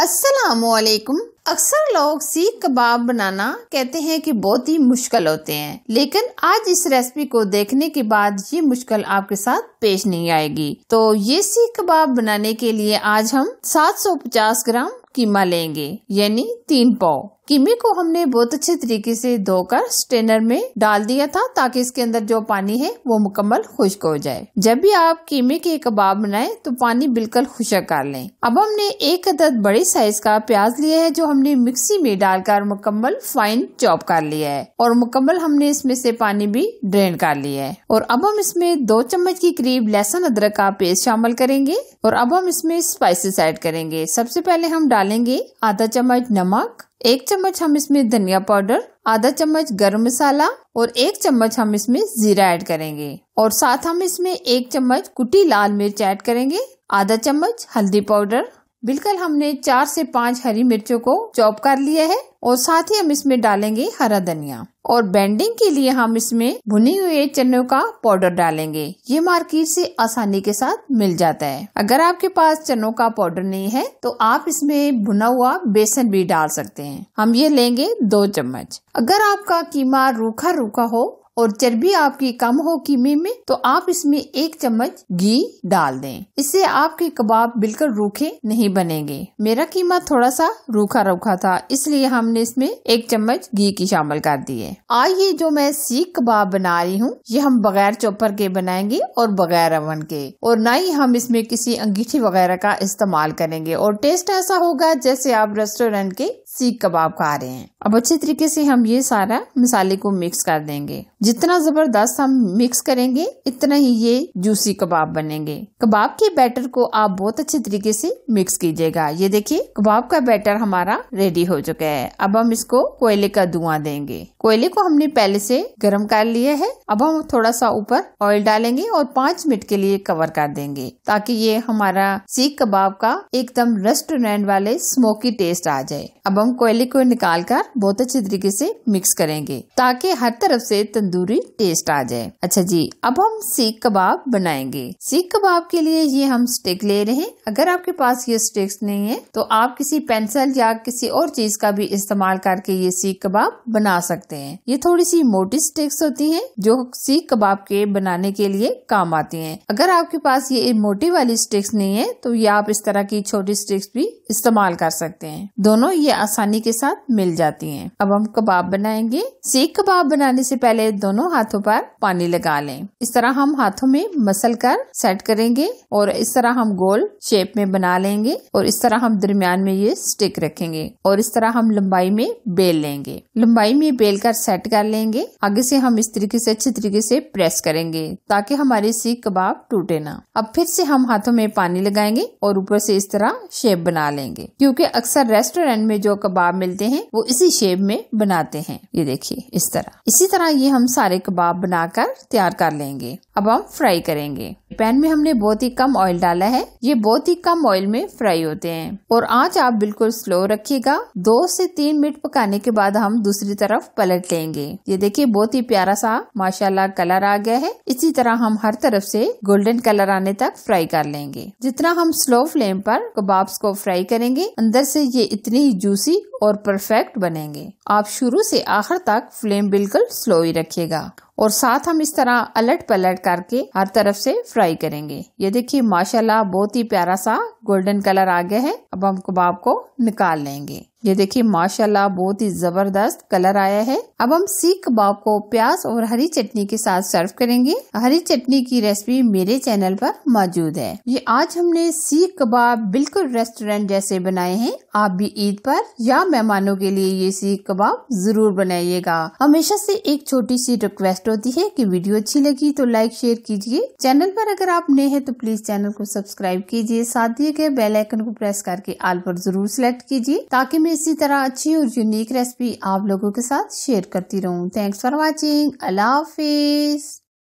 असलम अक्सर लोग सीख कबाब बनाना कहते हैं कि बहुत ही मुश्किल होते हैं लेकिन आज इस रेसिपी को देखने के बाद ये मुश्किल आपके साथ पेश नहीं आएगी तो ये सीख कबाब बनाने के लिए आज हम 750 ग्राम कीमा लेंगे यानी तीन पाव कीमे को हमने बहुत अच्छे तरीके से धोकर स्ट्रेनर में डाल दिया था ताकि इसके अंदर जो पानी है वो मुकम्मल खुश्क हो जाए जब भी आप कीमे के कबाब बनाएं तो पानी बिल्कुल खुशक कर लें अब हमने एक अदद बड़े साइज का प्याज लिया है जो हमने मिक्सी में डालकर मुकम्मल फाइन चॉप कर लिया है और मुकम्मल हमने इसमें से पानी भी ड्रेन कर लिया है और अब हम इसमें दो चम्मच के करीब लहसुन अदरक का पेस्ट शामिल करेंगे और अब हम इसमें स्पाइसिस एड करेंगे सबसे पहले हम डाल डालेंगे आधा चम्मच नमक एक चम्मच हम इसमें धनिया पाउडर आधा चम्मच गरम मसाला और एक चम्मच हम इसमें जीरा ऐड करेंगे और साथ हम इसमें एक चम्मच कुटी लाल मिर्च ऐड करेंगे आधा चम्मच हल्दी पाउडर बिल्कुल हमने चार से पांच हरी मिर्चों को चॉप कर लिया है और साथ ही हम इसमें डालेंगे हरा धनिया और बैंडिंग के लिए हम इसमें भुने हुए चनों का पाउडर डालेंगे ये मार्केट से आसानी के साथ मिल जाता है अगर आपके पास चनों का पाउडर नहीं है तो आप इसमें भुना हुआ बेसन भी डाल सकते हैं हम ये लेंगे दो चम्मच अगर आपका कीमा रूखा रूखा हो और चर्बी आपकी कम हो कीमे में तो आप इसमें एक चम्मच घी डाल दें इससे आपके कबाब बिल्कुल रूखे नहीं बनेंगे मेरा कीमा थोड़ा सा रूखा रूखा था इसलिए हमने इसमें एक चम्मच घी की शामिल कर दी है आइए जो मैं सीख कबाब बना रही हूँ ये हम बगैर चौपर के बनाएंगे और बगैर अवन के और न ही हम इसमें किसी अंगीठी वगैरह का इस्तेमाल करेंगे और टेस्ट ऐसा होगा जैसे आप रेस्टोरेंट के सीख कबाब खा रहे हैं अब अच्छे तरीके से हम ये सारा मसाले को मिक्स कर देंगे जितना जबरदस्त हम मिक्स करेंगे इतना ही ये जूसी कबाब बनेंगे कबाब के बैटर को आप बहुत अच्छे तरीके से मिक्स कीजिएगा ये देखिए कबाब का बैटर हमारा रेडी हो चुका है अब हम इसको कोयले का धुआं देंगे कोयले को हमने पहले से गर्म कर लिया है अब हम थोड़ा सा ऊपर ऑयल डालेंगे और पांच मिनट के लिए कवर कर देंगे ताकि ये हमारा सीख कबाब का एकदम रेस्टोरेंट वाले स्मोकी टेस्ट आ जाए अब हम कोयले को निकालकर बहुत अच्छी तरीके से मिक्स करेंगे ताकि हर तरफ से तंदूरी टेस्ट आ जाए अच्छा जी अब हम सीख कबाब बनाएंगे सीख कबाब के लिए ये हम स्टिक ले रहे हैं अगर आपके पास ये स्टिक्स नहीं है तो आप किसी पेंसिल या किसी और चीज का भी इस्तेमाल करके ये सीख कबाब बना सकते हैं ये थोड़ी सी मोटी स्टिक्स होती है जो सीख कबाब के बनाने के लिए काम आती है अगर आपके पास ये मोटी वाली स्टिक्स नहीं है तो ये आप इस तरह की छोटी स्टिक्स भी इस्तेमाल कर सकते हैं दोनों ये आसानी के साथ मिल जाती हैं। अब हम कबाब बनाएंगे सीख कबाब बनाने से पहले दोनों हाथों पर पानी लगा लें इस तरह हम हाथों में मसल कर सेट करेंगे और इस तरह हम गोल शेप में बना लेंगे और इस तरह हम दरमियान में ये स्टिक रखेंगे और इस तरह हम लंबाई में बेल लेंगे लंबाई में बेल कर सेट कर लेंगे आगे से हम इस तरीके से अच्छे तरीके से प्रेस करेंगे ताकि हमारे सीख कबाब टूटे ना अब फिर से हम हाथों में पानी लगाएंगे और ऊपर से इस तरह शेप बना लेंगे क्योंकि अक्सर रेस्टोरेंट में जो कबाब मिलते हैं वो इसी शेप में बनाते हैं ये देखिए इस तरह इसी तरह ये हम सारे कबाब बनाकर तैयार कर लेंगे अब हम फ्राई करेंगे पैन में हमने बहुत ही कम ऑयल डाला है ये बहुत ही कम ऑयल में फ्राई होते हैं और आंच आप बिल्कुल स्लो रखिएगा दो से तीन मिनट पकाने के बाद हम दूसरी तरफ पलट लेंगे ये देखिए बहुत ही प्यारा सा माशाल्लाह कलर आ गया है इसी तरह हम हर तरफ से गोल्डन कलर आने तक फ्राई कर लेंगे जितना हम स्लो फ्लेम पर कबाब्स को फ्राई करेंगे अंदर से ये इतनी जूसी और परफेक्ट बनेंगे आप शुरू से आखिर तक फ्लेम बिल्कुल स्लो ही रखिएगा और साथ हम इस तरह अलट पलट करके हर तरफ से फ्राई करेंगे ये देखिए माशाल्लाह बहुत ही प्यारा सा गोल्डन कलर आ गया है अब हम कबाब को निकाल लेंगे ये देखिए माशाल्लाह बहुत ही जबरदस्त कलर आया है अब हम सीख कबाब को प्याज और हरी चटनी के साथ सर्व करेंगे हरी चटनी की रेसिपी मेरे चैनल पर मौजूद है ये आज हमने सीख कबाब बिल्कुल रेस्टोरेंट जैसे बनाए हैं आप भी ईद पर या मेहमानों के लिए ये सीख कबाब जरूर बनाइएगा हमेशा से एक छोटी सी रिक्वेस्ट होती है की वीडियो अच्छी लगी तो लाइक शेयर कीजिए चैनल पर अगर आप नए हैं तो प्लीज चैनल को सब्सक्राइब कीजिए साथ दिए गए बेलाइकन को प्रेस करके आल पर जरूर सिलेक्ट कीजिए ताकि मैं इसी तरह अच्छी और यूनिक रेसिपी आप लोगों के साथ शेयर करती रहूँ थैंक्स फॉर वॉचिंग अल्लाह हाफिज़